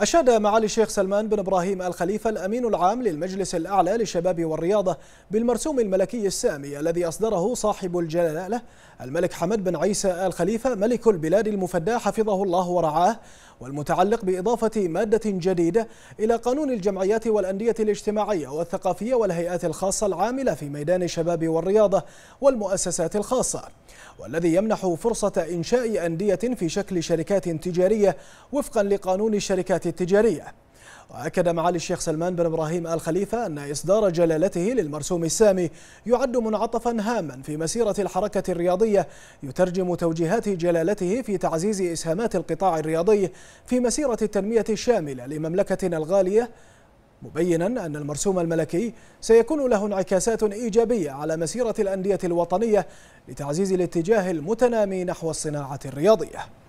أشاد معالي الشيخ سلمان بن إبراهيم الخليفة الأمين العام للمجلس الأعلى للشباب والرياضة بالمرسوم الملكي السامي الذي أصدره صاحب الجلالة الملك حمد بن عيسى الخليفة ملك البلاد المفدى حفظه الله ورعاه والمتعلق بإضافة مادة جديدة إلى قانون الجمعيات والأندية الاجتماعية والثقافية والهيئات الخاصة العاملة في ميدان الشباب والرياضة والمؤسسات الخاصة والذي يمنح فرصة إنشاء أندية في شكل شركات تجارية وفقا لقانون الشركات التجارية وأكد معالي الشيخ سلمان بن إبراهيم آل خليفة أن إصدار جلالته للمرسوم السامي يعد منعطفا هاما في مسيرة الحركة الرياضية يترجم توجيهات جلالته في تعزيز إسهامات القطاع الرياضي في مسيرة التنمية الشاملة لمملكتنا الغالية مبينا أن المرسوم الملكي سيكون له انعكاسات إيجابية على مسيرة الأندية الوطنية لتعزيز الاتجاه المتنامي نحو الصناعة الرياضية